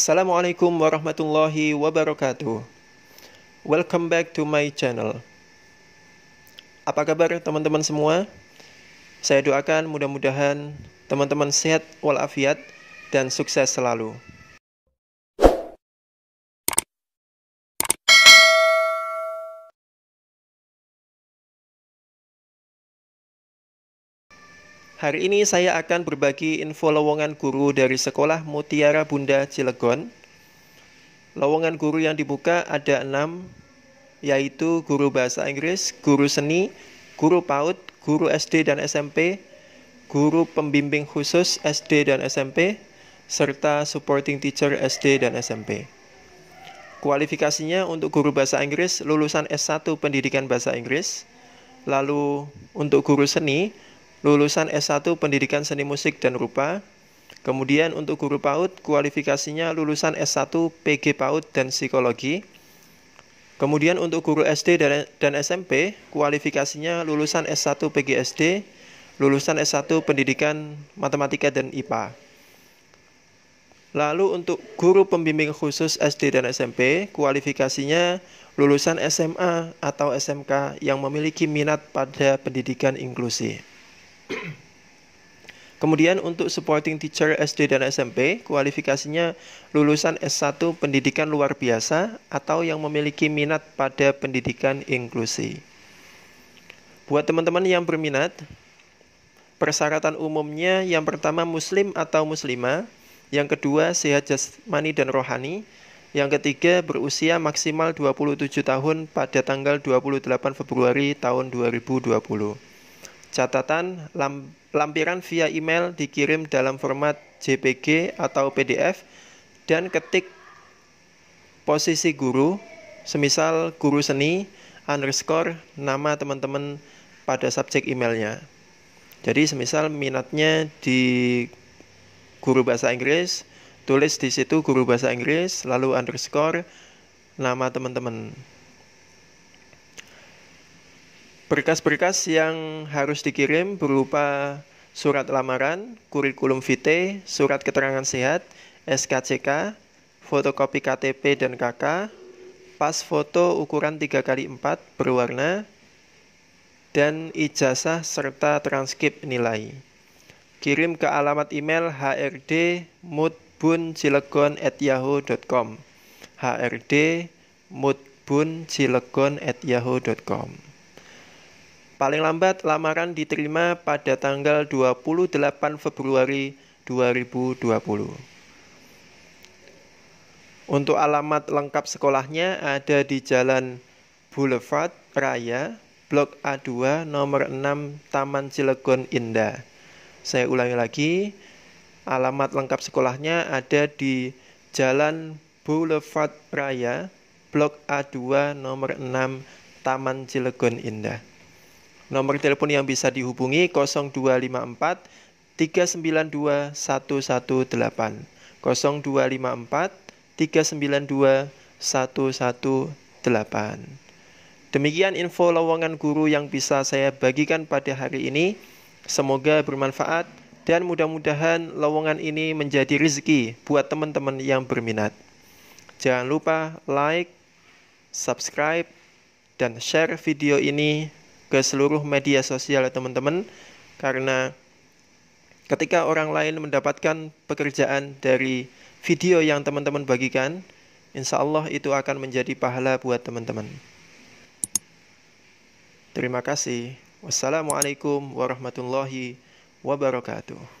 Assalamualaikum warahmatullahi wabarakatuh. Welcome back to my channel. Apa kabar teman-teman semua? Saya doakan mudah-mudahan teman-teman sehat walafiat dan sukses selalu. Hari ini saya akan berbagi info lowongan guru dari Sekolah Mutiara Bunda Cilegon. Lowongan guru yang dibuka ada enam, yaitu guru bahasa Inggris, guru seni, guru PAUD, guru SD dan SMP, guru pembimbing khusus SD dan SMP, serta supporting teacher SD dan SMP. Kualifikasinya untuk guru bahasa Inggris lulusan S1 Pendidikan Bahasa Inggris, lalu untuk guru seni lulusan S1 Pendidikan Seni Musik dan Rupa. Kemudian untuk guru PAUD, kualifikasinya lulusan S1 PG PAUD dan Psikologi. Kemudian untuk guru SD dan SMP, kualifikasinya lulusan S1 PGSD, lulusan S1 Pendidikan Matematika dan IPA. Lalu untuk guru pembimbing khusus SD dan SMP, kualifikasinya lulusan SMA atau SMK yang memiliki minat pada pendidikan inklusi. Kemudian untuk supporting teacher SD dan SMP, kualifikasinya lulusan S1 pendidikan luar biasa atau yang memiliki minat pada pendidikan inklusi. Buat teman-teman yang berminat, persyaratan umumnya yang pertama muslim atau muslimah, yang kedua sehat jasmani dan rohani, yang ketiga berusia maksimal 27 tahun pada tanggal 28 Februari tahun 2020. Catatan, lampiran via email dikirim dalam format JPG atau PDF dan ketik posisi guru, semisal guru seni, underscore nama teman-teman pada subjek emailnya. Jadi semisal minatnya di guru bahasa Inggris, tulis di situ guru bahasa Inggris, lalu underscore nama teman-teman. Berkas-berkas yang harus dikirim berupa surat lamaran, kurikulum vitae, surat keterangan sehat, SKCK, fotokopi KTP dan KK, pas foto ukuran 3x4 berwarna, dan ijazah serta transkrip nilai. Kirim ke alamat email hrdmudbuncilegon@yahoo.com. hrdmudbuncilegon@yahoo.com. Paling lambat lamaran diterima pada tanggal 28 Februari 2020. Untuk alamat lengkap sekolahnya ada di Jalan Boulevard Raya, Blok A2, nomor 6, Taman Cilegon Indah. Saya ulangi lagi, alamat lengkap sekolahnya ada di Jalan Boulevard Raya, Blok A2, nomor 6, Taman Cilegon Indah. Nomor telepon yang bisa dihubungi 0254 392 118 0254 392 118 Demikian info lowongan guru yang bisa saya bagikan pada hari ini. Semoga bermanfaat dan mudah-mudahan lowongan ini menjadi rezeki buat teman-teman yang berminat. Jangan lupa like, subscribe, dan share video ini ke seluruh media sosial ya teman-teman karena ketika orang lain mendapatkan pekerjaan dari video yang teman-teman bagikan insya Allah itu akan menjadi pahala buat teman-teman terima kasih wassalamualaikum warahmatullahi wabarakatuh